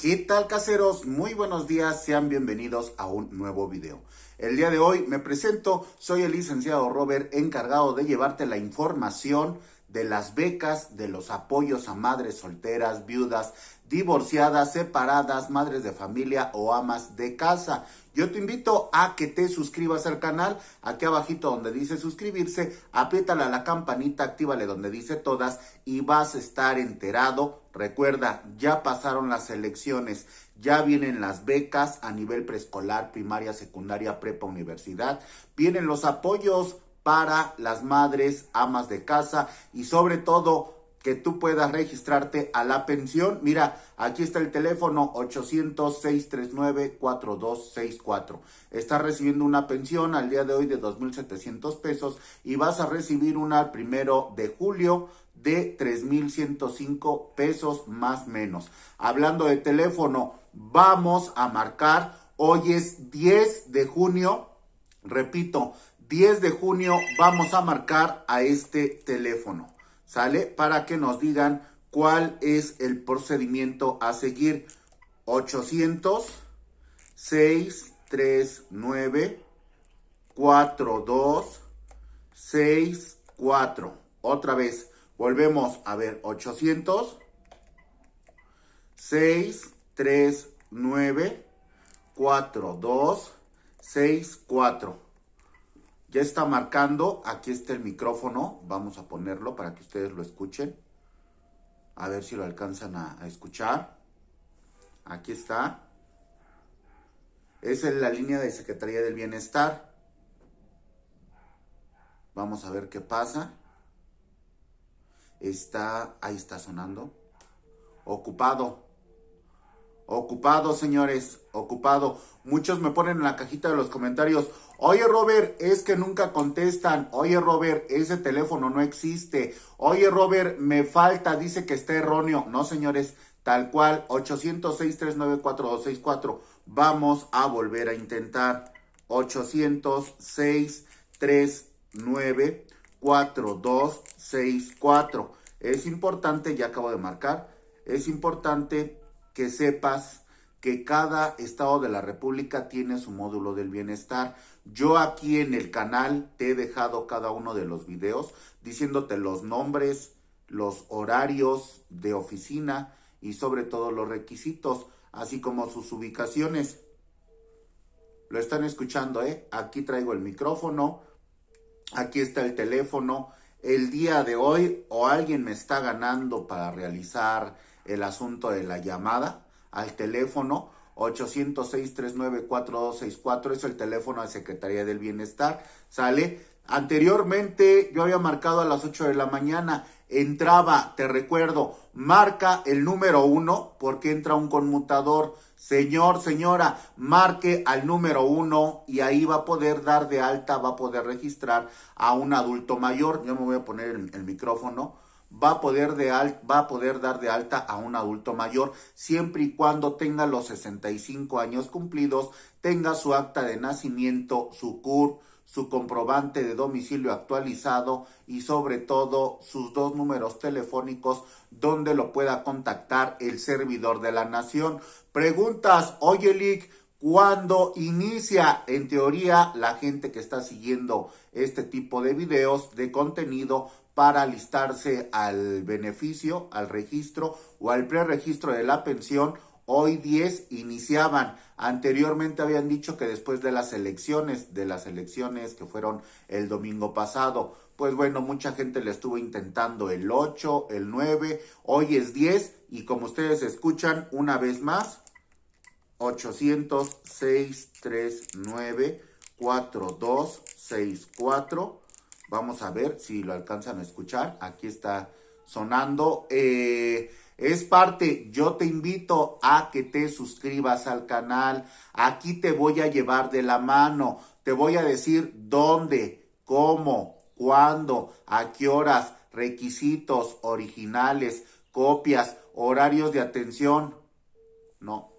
¿Qué tal caseros? Muy buenos días, sean bienvenidos a un nuevo video. El día de hoy me presento, soy el licenciado Robert, encargado de llevarte la información de las becas, de los apoyos a madres solteras, viudas, divorciadas, separadas, madres de familia o amas de casa. Yo te invito a que te suscribas al canal, aquí abajito donde dice suscribirse, apriétala a la campanita, actívale donde dice todas y vas a estar enterado Recuerda, ya pasaron las elecciones, ya vienen las becas a nivel preescolar, primaria, secundaria, prepa, universidad, vienen los apoyos para las madres, amas de casa y sobre todo que tú puedas registrarte a la pensión. Mira, aquí está el teléfono 800-639-4264. Estás recibiendo una pensión al día de hoy de 2.700 pesos y vas a recibir una al primero de julio de 3.105 pesos más menos. Hablando de teléfono, vamos a marcar. Hoy es 10 de junio. Repito, 10 de junio vamos a marcar a este teléfono. ¿Sale? Para que nos digan cuál es el procedimiento a seguir. 800 639 42 64. Otra vez, Volvemos a ver 800. 6, 3, 9, 4, 2, 6, 4. Ya está marcando. Aquí está el micrófono. Vamos a ponerlo para que ustedes lo escuchen. A ver si lo alcanzan a, escuchar. Aquí está. Esa es la línea de Secretaría del Bienestar. Vamos a ver qué pasa está, ahí está sonando, ocupado. Ocupado, señores, ocupado. Muchos me ponen en la cajita de los comentarios, oye Robert, es que nunca contestan, oye Robert, ese teléfono no existe, oye Robert, me falta, dice que está erróneo. No, señores, tal cual, 806 394 Vamos a volver a intentar. 806-394264. Es importante, ya acabo de marcar, es importante que sepas que cada estado de la República tiene su módulo del bienestar. Yo aquí en el canal te he dejado cada uno de los videos diciéndote los nombres, los horarios de oficina y sobre todo los requisitos, así como sus ubicaciones. Lo están escuchando, ¿eh? Aquí traigo el micrófono, aquí está el teléfono, el día de hoy o alguien me está ganando para realizar el asunto de la llamada al teléfono 806-394-264 es el teléfono de Secretaría del Bienestar, ¿sale? Anteriormente yo había marcado a las 8 de la mañana, entraba, te recuerdo, marca el número uno porque entra un conmutador. Señor, señora, marque al número uno y ahí va a poder dar de alta, va a poder registrar a un adulto mayor. Yo me voy a poner el, micrófono. Va a, poder de va a poder dar de alta a un adulto mayor siempre y cuando tenga los 65 años cumplidos, tenga su acta de nacimiento, su CUR, su comprobante de domicilio actualizado y sobre todo sus dos números telefónicos donde lo pueda contactar el servidor de la nación. Preguntas, oye Lick, ¿cuándo inicia? En teoría, la gente que está siguiendo este tipo de videos de contenido para alistarse al beneficio, al registro o al preregistro de la pensión Hoy 10 iniciaban. Anteriormente habían dicho que después de las elecciones, de las elecciones que fueron el domingo pasado, pues bueno, mucha gente le estuvo intentando el 8, el 9, hoy es 10 y como ustedes escuchan una vez más, 806 seis, cuatro, Vamos a ver si lo alcanzan a escuchar. Aquí está sonando. Eh, es parte, yo te invito a que te suscribas al canal. Aquí te voy a llevar de la mano. Te voy a decir dónde, cómo, cuándo, a qué horas, requisitos originales, copias, horarios de atención. No,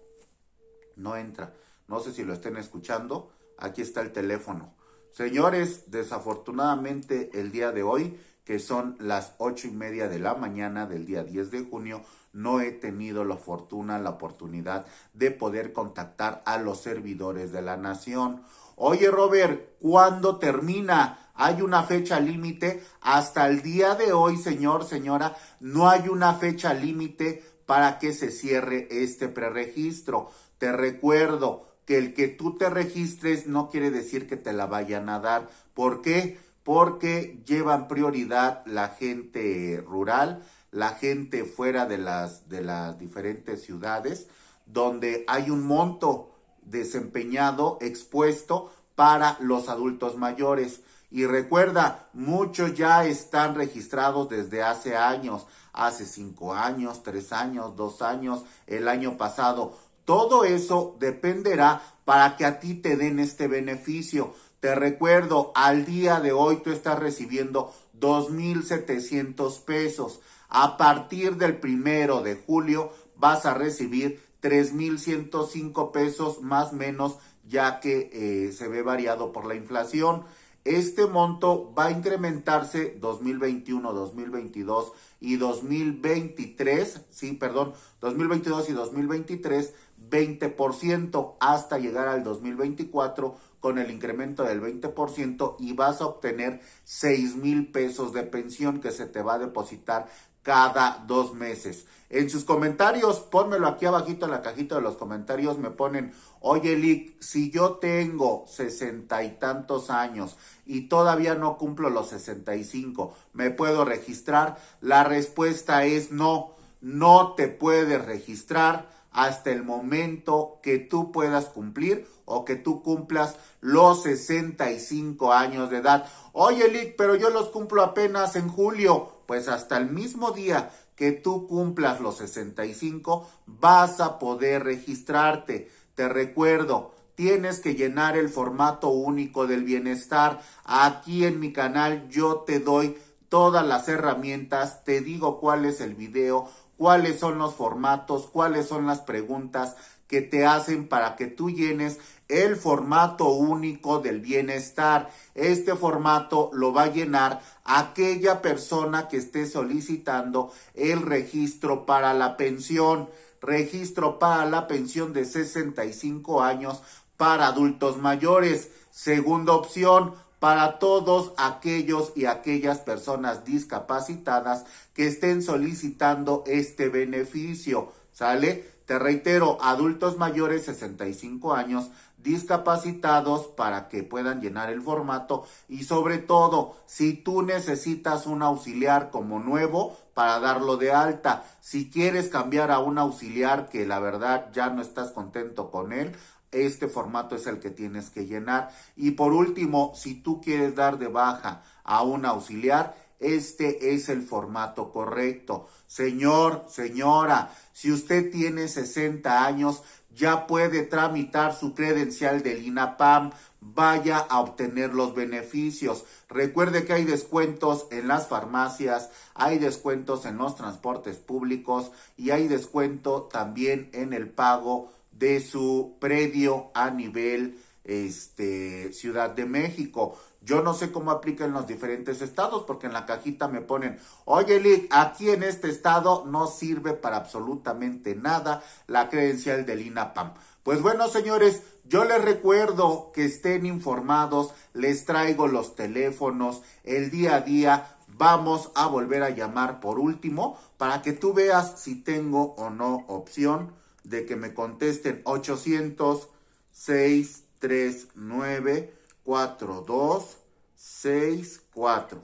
no entra. No sé si lo estén escuchando. Aquí está el teléfono. Señores, desafortunadamente el día de hoy que son las ocho y media de la mañana del día 10 de junio, no he tenido la fortuna, la oportunidad de poder contactar a los servidores de la nación. Oye Robert, ¿cuándo termina? Hay una fecha límite. Hasta el día de hoy, señor, señora, no hay una fecha límite para que se cierre este preregistro. Te recuerdo que el que tú te registres no quiere decir que te la vayan a dar. ¿Por qué? porque llevan prioridad la gente rural, la gente fuera de las, de las diferentes ciudades, donde hay un monto desempeñado, expuesto para los adultos mayores. Y recuerda, muchos ya están registrados desde hace años, hace cinco años, tres años, dos años, el año pasado. Todo eso dependerá para que a ti te den este beneficio. Te recuerdo, al día de hoy tú estás recibiendo 2.700 pesos. A partir del primero de julio vas a recibir 3.105 pesos más menos ya que eh, se ve variado por la inflación. Este monto va a incrementarse 2021, 2022 y 2023, sí, perdón, 2022 y 2023 20% hasta llegar al 2024 con el incremento del 20% y vas a obtener 6 mil pesos de pensión que se te va a depositar cada dos meses. En sus comentarios, pónmelo aquí abajito en la cajita de los comentarios, me ponen, oye Lick, si yo tengo sesenta y tantos años y todavía no cumplo los 65, ¿me puedo registrar? La respuesta es no, no te puedes registrar hasta el momento que tú puedas cumplir o que tú cumplas los 65 años de edad. Oye, Lick, pero yo los cumplo apenas en julio. Pues hasta el mismo día que tú cumplas los 65 vas a poder registrarte. Te recuerdo, tienes que llenar el formato único del bienestar. Aquí en mi canal yo te doy todas las herramientas, te digo cuál es el video cuáles son los formatos, cuáles son las preguntas que te hacen para que tú llenes el formato único del bienestar. Este formato lo va a llenar aquella persona que esté solicitando el registro para la pensión. Registro para la pensión de 65 años para adultos mayores. Segunda opción, para todos aquellos y aquellas personas discapacitadas que estén solicitando este beneficio. ¿Sale? Te reitero, adultos mayores 65 años, discapacitados para que puedan llenar el formato y sobre todo si tú necesitas un auxiliar como nuevo para darlo de alta, si quieres cambiar a un auxiliar que la verdad ya no estás contento con él, este formato es el que tienes que llenar. Y por último, si tú quieres dar de baja a un auxiliar, este es el formato correcto. Señor, señora, si usted tiene 60 años, ya puede tramitar su credencial del INAPAM. Vaya a obtener los beneficios. Recuerde que hay descuentos en las farmacias, hay descuentos en los transportes públicos y hay descuento también en el pago de su predio a nivel este, Ciudad de México. Yo no sé cómo aplica en los diferentes estados, porque en la cajita me ponen, oye, aquí en este estado no sirve para absolutamente nada la credencial del INAPAM. Pues bueno, señores, yo les recuerdo que estén informados, les traigo los teléfonos, el día a día vamos a volver a llamar por último para que tú veas si tengo o no opción de que me contesten 800 639 4264.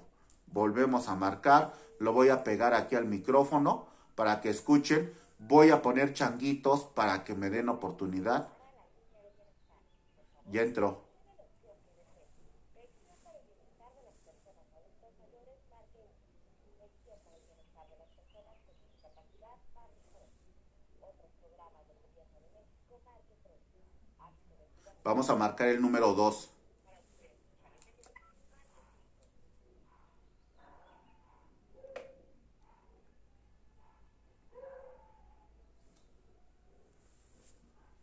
Volvemos a marcar, lo voy a pegar aquí al micrófono para que escuchen. Voy a poner changuitos para que me den oportunidad. Ya entró. Vamos a marcar el número 2.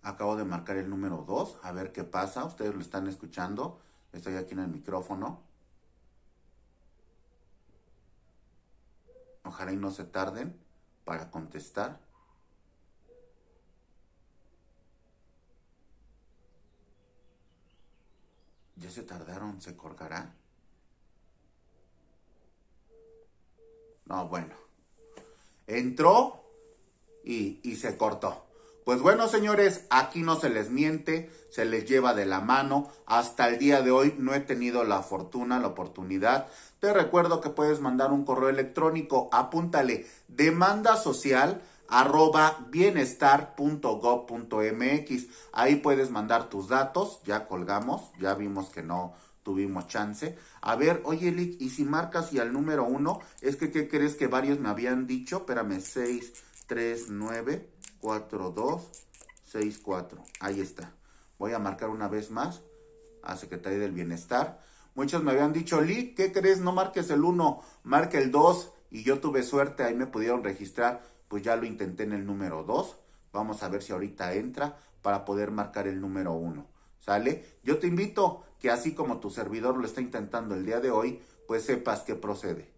Acabo de marcar el número 2. A ver qué pasa. Ustedes lo están escuchando. Estoy aquí en el micrófono. Ojalá y no se tarden para contestar. Ya se tardaron, ¿se colgará? No, bueno. Entró y, y, se cortó. Pues bueno, señores, aquí no se les miente, se les lleva de la mano. Hasta el día de hoy no he tenido la fortuna, la oportunidad. Te recuerdo que puedes mandar un correo electrónico, apúntale, demanda social arroba bienestar.gov.mx. Ahí puedes mandar tus datos, ya colgamos, ya vimos que no tuvimos chance. A ver, oye, Lick, y si marcas y al número uno, es que, ¿qué crees que varios me habían dicho? Espérame, 6394264. Ahí está. Voy a marcar una vez más a Secretaría del Bienestar. Muchos me habían dicho, Lick, ¿qué crees? No marques el uno, marca el dos. Y yo tuve suerte, ahí me pudieron registrar pues ya lo intenté en el número 2. Vamos a ver si ahorita entra para poder marcar el número 1. ¿Sale? Yo te invito que así como tu servidor lo está intentando el día de hoy, pues sepas que procede.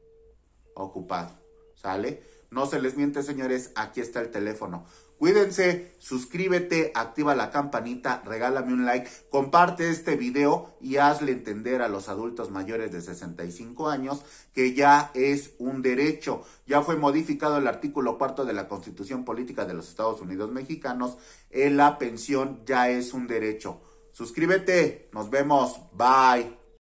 Ocupado. ¿Sale? No se les miente, señores, aquí está el teléfono. Cuídense, suscríbete, activa la campanita, regálame un like, comparte este video y hazle entender a los adultos mayores de 65 años que ya es un derecho. Ya fue modificado el artículo cuarto de la Constitución Política de los Estados Unidos Mexicanos. En eh, la pensión ya es un derecho. Suscríbete, nos vemos, bye.